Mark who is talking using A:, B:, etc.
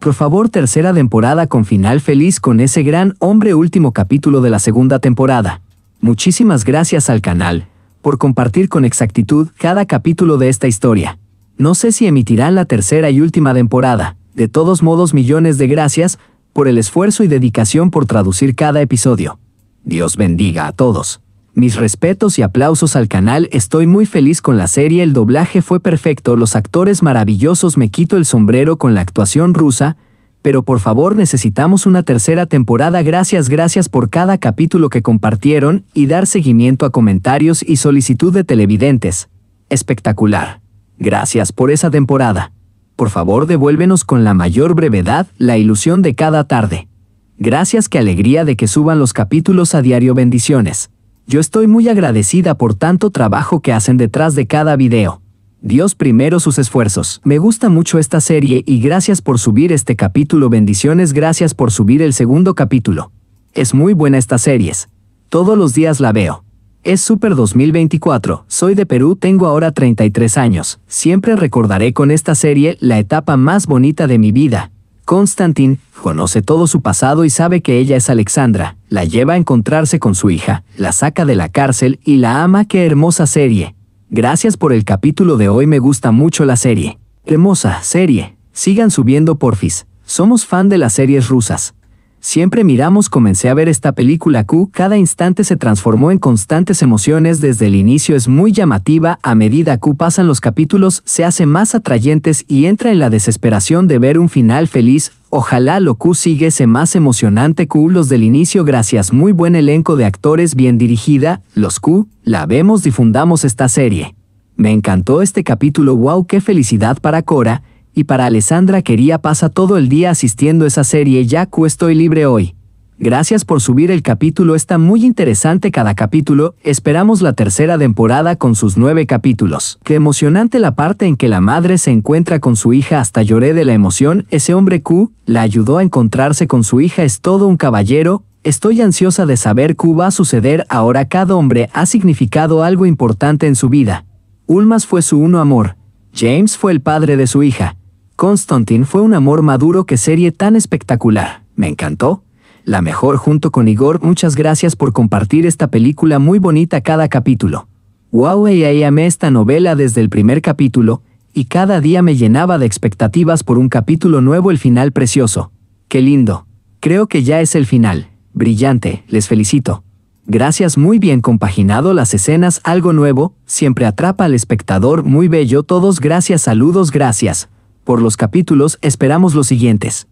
A: Por favor, tercera temporada con final feliz con ese gran hombre último capítulo de la segunda temporada. Muchísimas gracias al canal por compartir con exactitud cada capítulo de esta historia. No sé si emitirán la tercera y última temporada. De todos modos, millones de gracias por el esfuerzo y dedicación por traducir cada episodio. Dios bendiga a todos. Mis respetos y aplausos al canal, estoy muy feliz con la serie, el doblaje fue perfecto, los actores maravillosos, me quito el sombrero con la actuación rusa, pero por favor necesitamos una tercera temporada, gracias, gracias por cada capítulo que compartieron y dar seguimiento a comentarios y solicitud de televidentes. Espectacular. Gracias por esa temporada. Por favor devuélvenos con la mayor brevedad la ilusión de cada tarde. Gracias, qué alegría de que suban los capítulos a diario, bendiciones. Yo estoy muy agradecida por tanto trabajo que hacen detrás de cada video. Dios primero sus esfuerzos. Me gusta mucho esta serie y gracias por subir este capítulo. Bendiciones, gracias por subir el segundo capítulo. Es muy buena esta series. Todos los días la veo. Es Super 2024, soy de Perú, tengo ahora 33 años. Siempre recordaré con esta serie la etapa más bonita de mi vida. Constantin, conoce todo su pasado y sabe que ella es Alexandra, la lleva a encontrarse con su hija, la saca de la cárcel y la ama. ¡Qué hermosa serie! Gracias por el capítulo de hoy, me gusta mucho la serie. Hermosa serie. Sigan subiendo porfis. Somos fan de las series rusas. Siempre miramos comencé a ver esta película Q, cada instante se transformó en constantes emociones desde el inicio es muy llamativa, a medida que pasan los capítulos se hace más atrayentes y entra en la desesperación de ver un final feliz, ojalá lo Q se más emocionante Q los del inicio gracias muy buen elenco de actores bien dirigida, los Q, la vemos difundamos esta serie. Me encantó este capítulo wow qué felicidad para Cora, y para Alessandra Quería pasa todo el día asistiendo esa serie ya Q Estoy Libre Hoy. Gracias por subir el capítulo, está muy interesante cada capítulo, esperamos la tercera temporada con sus nueve capítulos. Qué emocionante la parte en que la madre se encuentra con su hija, hasta lloré de la emoción, ese hombre Q la ayudó a encontrarse con su hija, es todo un caballero, estoy ansiosa de saber qué va a suceder ahora, cada hombre ha significado algo importante en su vida. Ulmas fue su uno amor, James fue el padre de su hija. Constantin fue un amor maduro que serie tan espectacular. Me encantó. La mejor junto con Igor, muchas gracias por compartir esta película muy bonita cada capítulo. Wow, y amé esta novela desde el primer capítulo, y cada día me llenaba de expectativas por un capítulo nuevo el final precioso. Qué lindo. Creo que ya es el final. Brillante, les felicito. Gracias muy bien compaginado las escenas, algo nuevo, siempre atrapa al espectador, muy bello, todos gracias, saludos, gracias. Por los capítulos esperamos los siguientes.